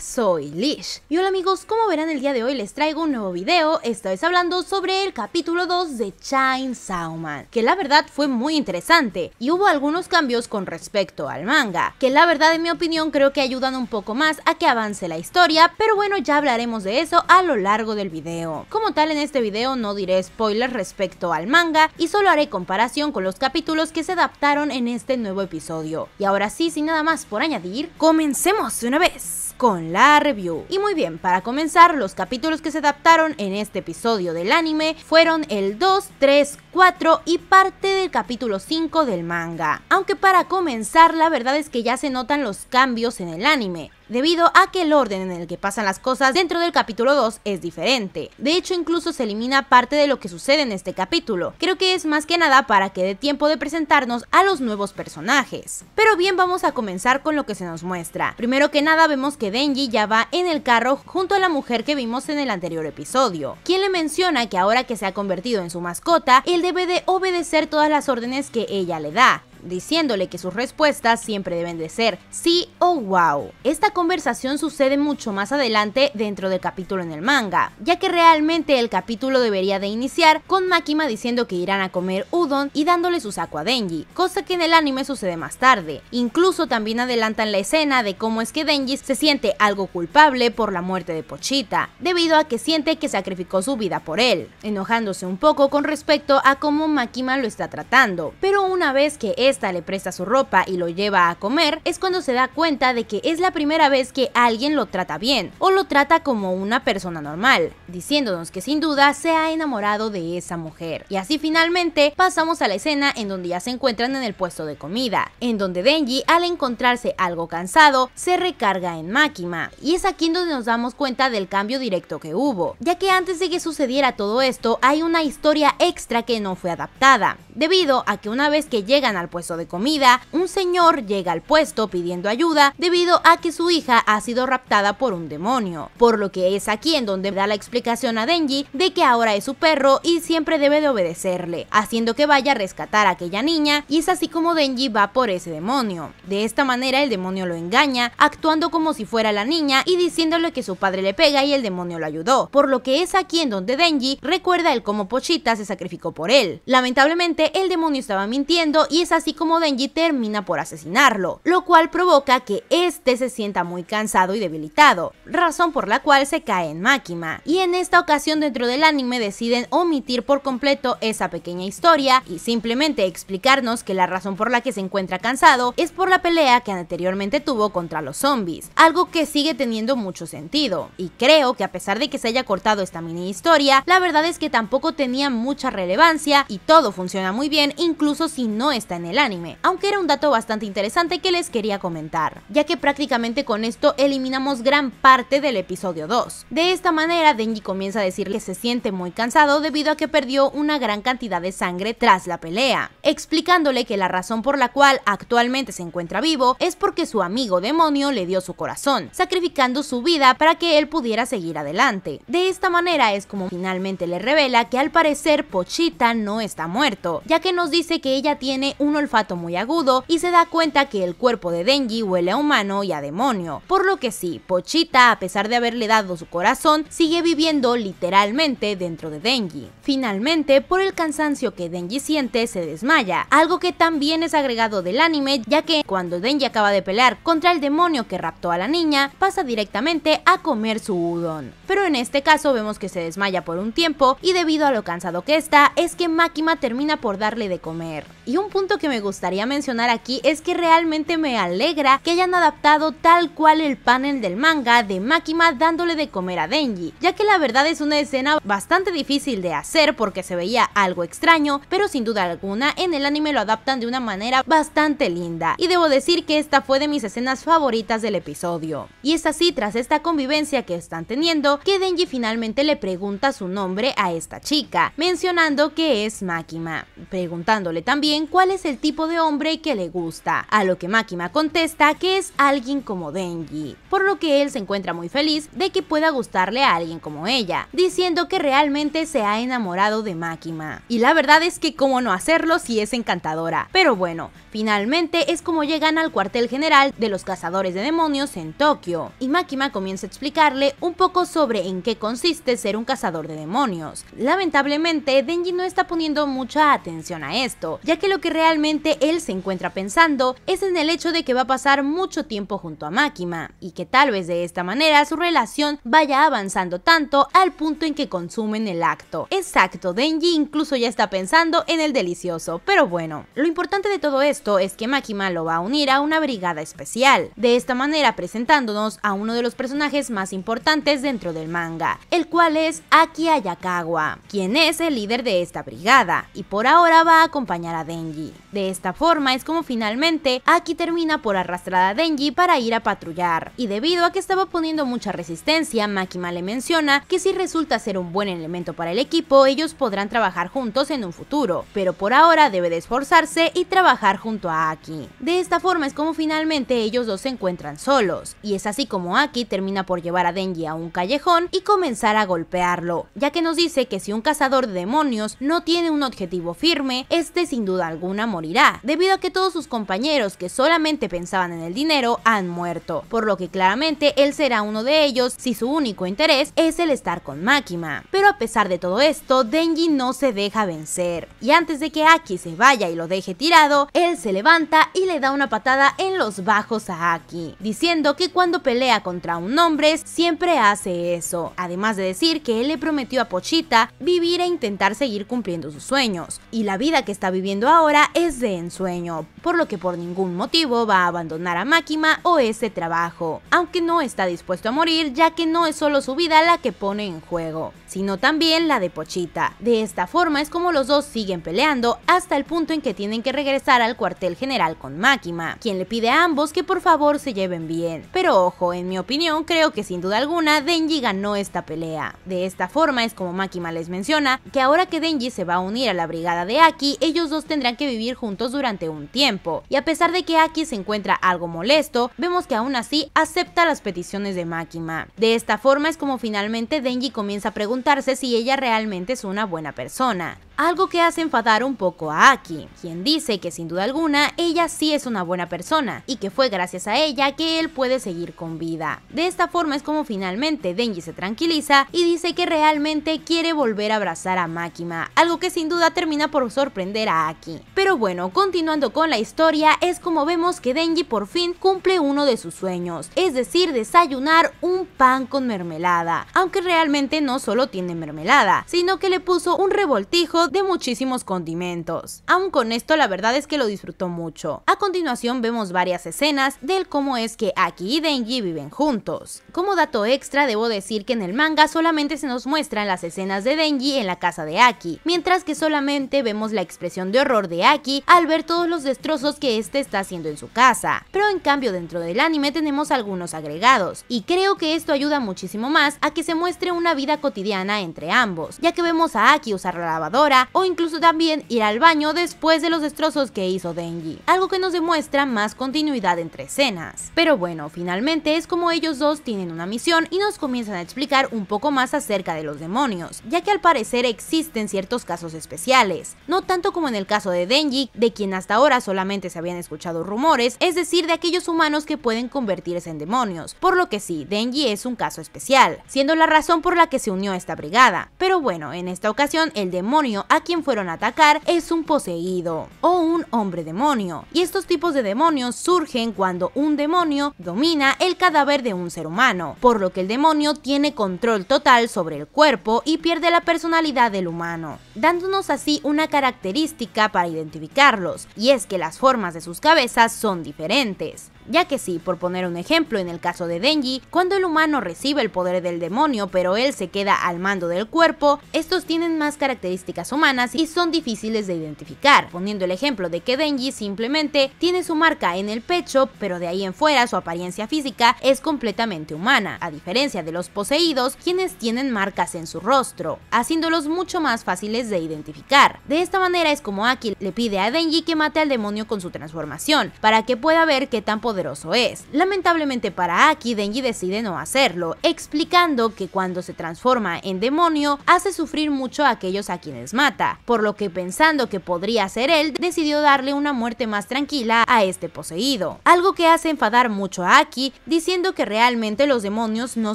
soy Lish. Y hola amigos, como verán el día de hoy les traigo un nuevo video, esta vez hablando sobre el capítulo 2 de Chainsaw Man, que la verdad fue muy interesante y hubo algunos cambios con respecto al manga, que la verdad en mi opinión creo que ayudan un poco más a que avance la historia, pero bueno ya hablaremos de eso a lo largo del video. Como tal en este video no diré spoilers respecto al manga y solo haré comparación con los capítulos que se adaptaron en este nuevo episodio. Y ahora sí, sin nada más por añadir, comencemos de una vez con la review. Y muy bien, para comenzar, los capítulos que se adaptaron en este episodio del anime fueron el 2, 3, 4 y parte del capítulo 5 del manga. Aunque para comenzar, la verdad es que ya se notan los cambios en el anime debido a que el orden en el que pasan las cosas dentro del capítulo 2 es diferente. De hecho, incluso se elimina parte de lo que sucede en este capítulo. Creo que es más que nada para que dé tiempo de presentarnos a los nuevos personajes. Pero bien, vamos a comenzar con lo que se nos muestra. Primero que nada, vemos que Denji ya va en el carro junto a la mujer que vimos en el anterior episodio, quien le menciona que ahora que se ha convertido en su mascota, él debe de obedecer todas las órdenes que ella le da, diciéndole que sus respuestas siempre deben de ser sí o wow. Esta conversación sucede mucho más adelante dentro del capítulo en el manga, ya que realmente el capítulo debería de iniciar con Makima diciendo que irán a comer udon y dándole su saco a Denji, cosa que en el anime sucede más tarde. Incluso también adelantan la escena de cómo es que Denji se siente algo culpable por la muerte de Pochita, debido a que siente que sacrificó su vida por él, enojándose un poco con respecto a cómo Makima lo está tratando. Pero una vez que es le presta su ropa y lo lleva a comer, es cuando se da cuenta de que es la primera vez que alguien lo trata bien o lo trata como una persona normal, diciéndonos que sin duda se ha enamorado de esa mujer. Y así finalmente pasamos a la escena en donde ya se encuentran en el puesto de comida, en donde Denji al encontrarse algo cansado se recarga en Makima. Y es aquí en donde nos damos cuenta del cambio directo que hubo, ya que antes de que sucediera todo esto hay una historia extra que no fue adaptada, debido a que una vez que llegan al puesto de comida, un señor llega al puesto pidiendo ayuda debido a que su hija ha sido raptada por un demonio, por lo que es aquí en donde da la explicación a Denji de que ahora es su perro y siempre debe de obedecerle, haciendo que vaya a rescatar a aquella niña y es así como Denji va por ese demonio. De esta manera el demonio lo engaña, actuando como si fuera la niña y diciéndole que su padre le pega y el demonio lo ayudó, por lo que es aquí en donde Denji recuerda el cómo Pochita se sacrificó por él. Lamentablemente el demonio estaba mintiendo y es así así como Denji termina por asesinarlo, lo cual provoca que este se sienta muy cansado y debilitado, razón por la cual se cae en Máquina. Y en esta ocasión dentro del anime deciden omitir por completo esa pequeña historia y simplemente explicarnos que la razón por la que se encuentra cansado es por la pelea que anteriormente tuvo contra los zombies, algo que sigue teniendo mucho sentido. Y creo que a pesar de que se haya cortado esta mini historia, la verdad es que tampoco tenía mucha relevancia y todo funciona muy bien incluso si no está en el anime, aunque era un dato bastante interesante que les quería comentar, ya que prácticamente con esto eliminamos gran parte del episodio 2. De esta manera, Denji comienza a decir que se siente muy cansado debido a que perdió una gran cantidad de sangre tras la pelea, explicándole que la razón por la cual actualmente se encuentra vivo es porque su amigo demonio le dio su corazón, sacrificando su vida para que él pudiera seguir adelante. De esta manera es como finalmente le revela que al parecer Pochita no está muerto, ya que nos dice que ella tiene un olor muy agudo y se da cuenta que el cuerpo de Denji huele a humano y a demonio. Por lo que sí, Pochita, a pesar de haberle dado su corazón, sigue viviendo literalmente dentro de Denji. Finalmente, por el cansancio que Denji siente, se desmaya, algo que también es agregado del anime, ya que cuando Denji acaba de pelear contra el demonio que raptó a la niña, pasa directamente a comer su udon. Pero en este caso vemos que se desmaya por un tiempo y debido a lo cansado que está, es que Makima termina por darle de comer. Y un punto que me gustaría mencionar aquí es que realmente me alegra que hayan adaptado tal cual el panel del manga de Makima dándole de comer a Denji, ya que la verdad es una escena bastante difícil de hacer porque se veía algo extraño, pero sin duda alguna en el anime lo adaptan de una manera bastante linda, y debo decir que esta fue de mis escenas favoritas del episodio. Y es así tras esta convivencia que están teniendo que Denji finalmente le pregunta su nombre a esta chica, mencionando que es Makima, preguntándole también cuál es el tipo tipo de hombre que le gusta, a lo que Makima contesta que es alguien como Denji, por lo que él se encuentra muy feliz de que pueda gustarle a alguien como ella, diciendo que realmente se ha enamorado de Makima. Y la verdad es que cómo no hacerlo si es encantadora. Pero bueno, finalmente es como llegan al cuartel general de los cazadores de demonios en Tokio, y Makima comienza a explicarle un poco sobre en qué consiste ser un cazador de demonios. Lamentablemente, Denji no está poniendo mucha atención a esto, ya que lo que realmente él se encuentra pensando es en el hecho de que va a pasar mucho tiempo junto a Makima y que tal vez de esta manera su relación vaya avanzando tanto al punto en que consumen el acto. Exacto, Denji incluso ya está pensando en el delicioso, pero bueno. Lo importante de todo esto es que Makima lo va a unir a una brigada especial, de esta manera presentándonos a uno de los personajes más importantes dentro del manga, el cual es Aki Ayakawa, quien es el líder de esta brigada y por ahora va a acompañar a Denji esta forma es como finalmente Aki termina por arrastrar a Denji para ir a patrullar. Y debido a que estaba poniendo mucha resistencia, Makima le menciona que si resulta ser un buen elemento para el equipo, ellos podrán trabajar juntos en un futuro, pero por ahora debe de esforzarse y trabajar junto a Aki. De esta forma es como finalmente ellos dos se encuentran solos, y es así como Aki termina por llevar a Denji a un callejón y comenzar a golpearlo, ya que nos dice que si un cazador de demonios no tiene un objetivo firme, este sin duda alguna morirá debido a que todos sus compañeros que solamente pensaban en el dinero han muerto, por lo que claramente él será uno de ellos si su único interés es el estar con Makima. Pero a pesar de todo esto, Denji no se deja vencer, y antes de que Aki se vaya y lo deje tirado, él se levanta y le da una patada en los bajos a Aki, diciendo que cuando pelea contra un hombre siempre hace eso, además de decir que él le prometió a Pochita vivir e intentar seguir cumpliendo sus sueños, y la vida que está viviendo ahora es de ensueño, por lo que por ningún motivo va a abandonar a Makima o ese trabajo, aunque no está dispuesto a morir ya que no es solo su vida la que pone en juego, sino también la de Pochita. De esta forma es como los dos siguen peleando hasta el punto en que tienen que regresar al cuartel general con Makima, quien le pide a ambos que por favor se lleven bien. Pero ojo, en mi opinión creo que sin duda alguna Denji ganó esta pelea. De esta forma es como Makima les menciona que ahora que Denji se va a unir a la brigada de Aki, ellos dos tendrán que vivir juntos durante un tiempo, y a pesar de que Aki se encuentra algo molesto, vemos que aún así acepta las peticiones de Makima. De esta forma es como finalmente Denji comienza a preguntarse si ella realmente es una buena persona algo que hace enfadar un poco a Aki, quien dice que sin duda alguna ella sí es una buena persona y que fue gracias a ella que él puede seguir con vida. De esta forma es como finalmente Denji se tranquiliza y dice que realmente quiere volver a abrazar a Makima, algo que sin duda termina por sorprender a Aki. Pero bueno, continuando con la historia, es como vemos que Denji por fin cumple uno de sus sueños, es decir, desayunar un pan con mermelada, aunque realmente no solo tiene mermelada, sino que le puso un revoltijo de muchísimos condimentos. Aun con esto la verdad es que lo disfrutó mucho. A continuación vemos varias escenas del cómo es que Aki y Denji viven juntos. Como dato extra debo decir que en el manga solamente se nos muestran las escenas de Denji en la casa de Aki, mientras que solamente vemos la expresión de horror de Aki al ver todos los destrozos que este está haciendo en su casa. Pero en cambio dentro del anime tenemos algunos agregados, y creo que esto ayuda muchísimo más a que se muestre una vida cotidiana entre ambos, ya que vemos a Aki usar la lavadora o incluso también ir al baño después de los destrozos que hizo Denji, algo que nos demuestra más continuidad entre escenas. Pero bueno, finalmente es como ellos dos tienen una misión y nos comienzan a explicar un poco más acerca de los demonios, ya que al parecer existen ciertos casos especiales, no tanto como en el caso de Denji, de quien hasta ahora solamente se habían escuchado rumores, es decir, de aquellos humanos que pueden convertirse en demonios, por lo que sí, Denji es un caso especial, siendo la razón por la que se unió a esta brigada. Pero bueno, en esta ocasión el demonio a quien fueron a atacar es un poseído o un hombre demonio. Y estos tipos de demonios surgen cuando un demonio domina el cadáver de un ser humano, por lo que el demonio tiene control total sobre el cuerpo y pierde la personalidad del humano, dándonos así una característica para identificarlos, y es que las formas de sus cabezas son diferentes ya que sí, por poner un ejemplo, en el caso de Denji, cuando el humano recibe el poder del demonio pero él se queda al mando del cuerpo, estos tienen más características humanas y son difíciles de identificar, poniendo el ejemplo de que Denji simplemente tiene su marca en el pecho, pero de ahí en fuera su apariencia física es completamente humana, a diferencia de los poseídos, quienes tienen marcas en su rostro, haciéndolos mucho más fáciles de identificar. De esta manera es como Aki le pide a Denji que mate al demonio con su transformación, para que pueda ver qué tan poderoso es. Lamentablemente para Aki, Denji decide no hacerlo, explicando que cuando se transforma en demonio, hace sufrir mucho a aquellos a quienes mata, por lo que pensando que podría ser él, decidió darle una muerte más tranquila a este poseído, algo que hace enfadar mucho a Aki, diciendo que realmente los demonios no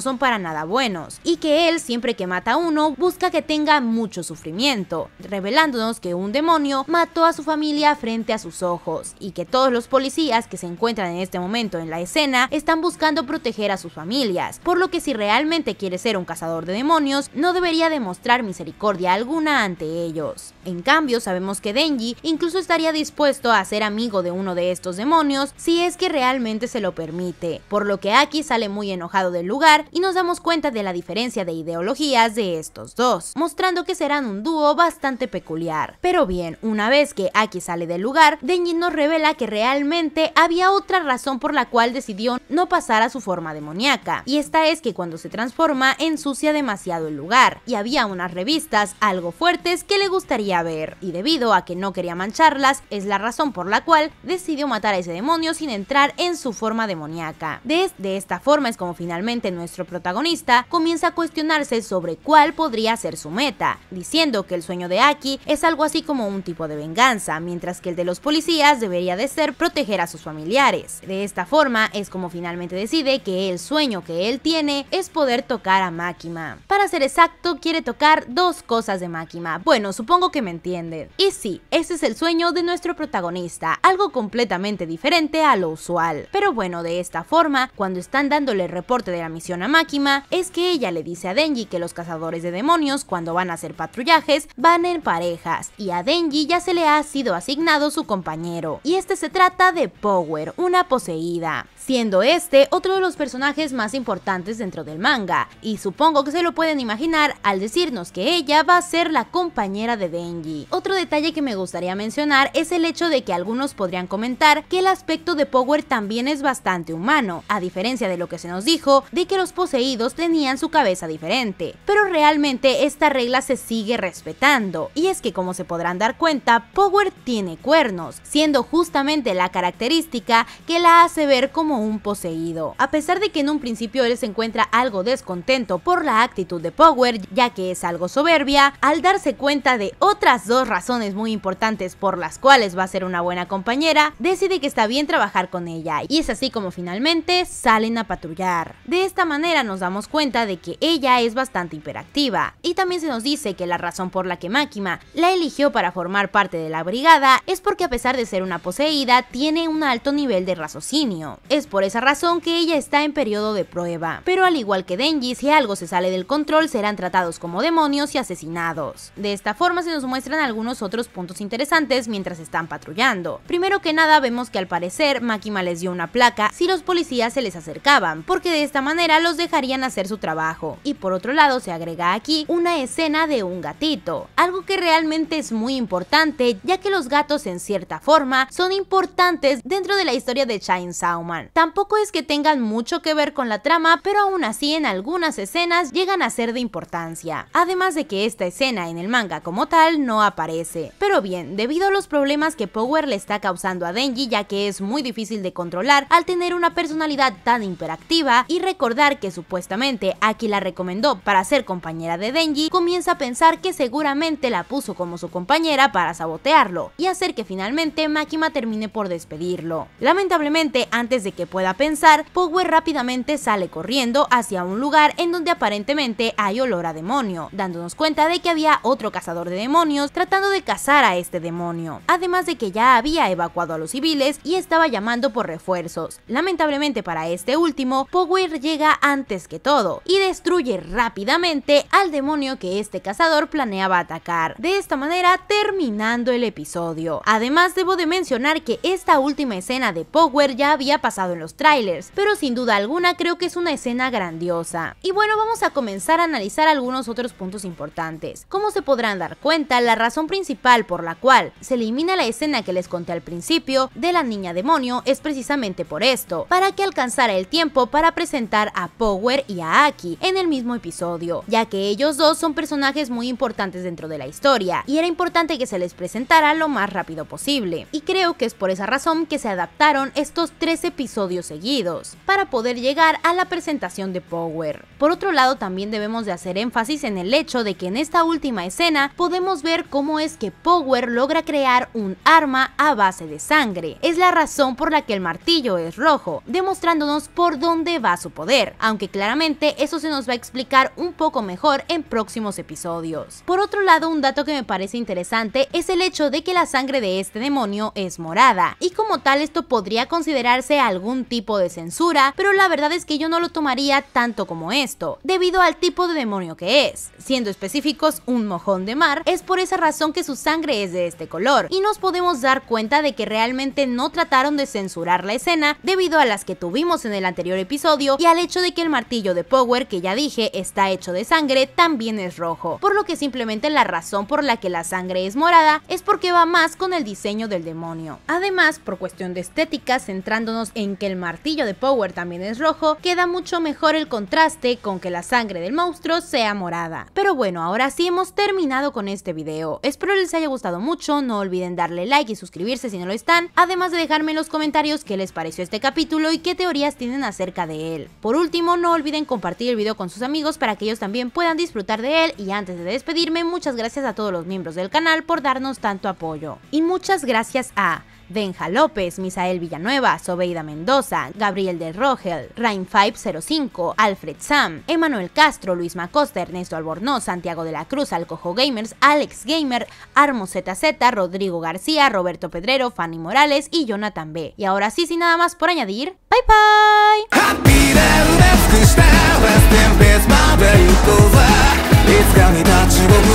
son para nada buenos, y que él siempre que mata a uno, busca que tenga mucho sufrimiento, revelándonos que un demonio mató a su familia frente a sus ojos, y que todos los policías que se encuentran en este este momento en la escena están buscando proteger a sus familias, por lo que si realmente quiere ser un cazador de demonios, no debería demostrar misericordia alguna ante ellos. En cambio, sabemos que Denji incluso estaría dispuesto a ser amigo de uno de estos demonios si es que realmente se lo permite, por lo que Aki sale muy enojado del lugar y nos damos cuenta de la diferencia de ideologías de estos dos, mostrando que serán un dúo bastante peculiar. Pero bien, una vez que Aki sale del lugar, Denji nos revela que realmente había otra razón razón por la cual decidió no pasar a su forma demoníaca, y esta es que cuando se transforma ensucia demasiado el lugar, y había unas revistas algo fuertes que le gustaría ver, y debido a que no quería mancharlas, es la razón por la cual decidió matar a ese demonio sin entrar en su forma demoníaca. Desde esta forma es como finalmente nuestro protagonista comienza a cuestionarse sobre cuál podría ser su meta, diciendo que el sueño de Aki es algo así como un tipo de venganza, mientras que el de los policías debería de ser proteger a sus familiares. De esta forma es como finalmente decide que el sueño que él tiene es poder tocar a Makima. Para ser exacto, quiere tocar dos cosas de Makima. Bueno, supongo que me entienden. Y sí, ese es el sueño de nuestro protagonista, algo completamente diferente a lo usual. Pero bueno, de esta forma, cuando están dándole reporte de la misión a Makima, es que ella le dice a Denji que los cazadores de demonios, cuando van a hacer patrullajes, van en parejas, y a Denji ya se le ha sido asignado su compañero. Y este se trata de Power, una poseída siendo este otro de los personajes más importantes dentro del manga, y supongo que se lo pueden imaginar al decirnos que ella va a ser la compañera de Denji. Otro detalle que me gustaría mencionar es el hecho de que algunos podrían comentar que el aspecto de Power también es bastante humano, a diferencia de lo que se nos dijo de que los poseídos tenían su cabeza diferente, pero realmente esta regla se sigue respetando, y es que como se podrán dar cuenta, Power tiene cuernos, siendo justamente la característica que la hace ver como un poseído. A pesar de que en un principio él se encuentra algo descontento por la actitud de Power, ya que es algo soberbia, al darse cuenta de otras dos razones muy importantes por las cuales va a ser una buena compañera, decide que está bien trabajar con ella y es así como finalmente salen a patrullar. De esta manera nos damos cuenta de que ella es bastante hiperactiva y también se nos dice que la razón por la que Makima la eligió para formar parte de la brigada es porque a pesar de ser una poseída tiene un alto nivel de raciocinio por esa razón que ella está en periodo de prueba. Pero al igual que Denji, si algo se sale del control, serán tratados como demonios y asesinados. De esta forma se nos muestran algunos otros puntos interesantes mientras están patrullando. Primero que nada vemos que al parecer Makima les dio una placa si los policías se les acercaban, porque de esta manera los dejarían hacer su trabajo. Y por otro lado se agrega aquí una escena de un gatito, algo que realmente es muy importante ya que los gatos en cierta forma son importantes dentro de la historia de Chainsaw Man. Tampoco es que tengan mucho que ver con la trama, pero aún así en algunas escenas llegan a ser de importancia. Además de que esta escena en el manga como tal no aparece. Pero bien, debido a los problemas que Power le está causando a Denji, ya que es muy difícil de controlar al tener una personalidad tan hiperactiva y recordar que supuestamente Aki la recomendó para ser compañera de Denji, comienza a pensar que seguramente la puso como su compañera para sabotearlo y hacer que finalmente Makima termine por despedirlo. Lamentablemente, antes de que pueda pensar, Power rápidamente sale corriendo hacia un lugar en donde aparentemente hay olor a demonio, dándonos cuenta de que había otro cazador de demonios tratando de cazar a este demonio, además de que ya había evacuado a los civiles y estaba llamando por refuerzos. Lamentablemente para este último, Power llega antes que todo y destruye rápidamente al demonio que este cazador planeaba atacar, de esta manera terminando el episodio. Además debo de mencionar que esta última escena de Power ya había pasado en los trailers, pero sin duda alguna creo que es una escena grandiosa. Y bueno, vamos a comenzar a analizar algunos otros puntos importantes. Como se podrán dar cuenta, la razón principal por la cual se elimina la escena que les conté al principio de la niña demonio es precisamente por esto, para que alcanzara el tiempo para presentar a Power y a Aki en el mismo episodio, ya que ellos dos son personajes muy importantes dentro de la historia y era importante que se les presentara lo más rápido posible. Y creo que es por esa razón que se adaptaron estos tres episodios seguidos, para poder llegar a la presentación de Power. Por otro lado, también debemos de hacer énfasis en el hecho de que en esta última escena podemos ver cómo es que Power logra crear un arma a base de sangre. Es la razón por la que el martillo es rojo, demostrándonos por dónde va su poder, aunque claramente eso se nos va a explicar un poco mejor en próximos episodios. Por otro lado, un dato que me parece interesante es el hecho de que la sangre de este demonio es morada, y como tal esto podría considerarse algún un tipo de censura, pero la verdad es que yo no lo tomaría tanto como esto, debido al tipo de demonio que es. Siendo específicos, un mojón de mar, es por esa razón que su sangre es de este color, y nos podemos dar cuenta de que realmente no trataron de censurar la escena debido a las que tuvimos en el anterior episodio y al hecho de que el martillo de Power, que ya dije está hecho de sangre, también es rojo, por lo que simplemente la razón por la que la sangre es morada es porque va más con el diseño del demonio. Además, por cuestión de estética, centrándonos en que el martillo de Power también es rojo, queda mucho mejor el contraste con que la sangre del monstruo sea morada. Pero bueno, ahora sí hemos terminado con este video. Espero les haya gustado mucho, no olviden darle like y suscribirse si no lo están, además de dejarme en los comentarios qué les pareció este capítulo y qué teorías tienen acerca de él. Por último, no olviden compartir el video con sus amigos para que ellos también puedan disfrutar de él y antes de despedirme, muchas gracias a todos los miembros del canal por darnos tanto apoyo. Y muchas gracias a Benja López, Misael Villanueva, Sobeida Mendoza, Gabriel de Rogel, Rain 505, Alfred Sam, Emanuel Castro, Luis Macosta, Ernesto Albornoz, Santiago de la Cruz, Alcojo Gamers, Alex Gamer, Armo ZZ, Rodrigo García, Roberto Pedrero, Fanny Morales y Jonathan B. Y ahora sí, sin nada más por añadir, bye bye.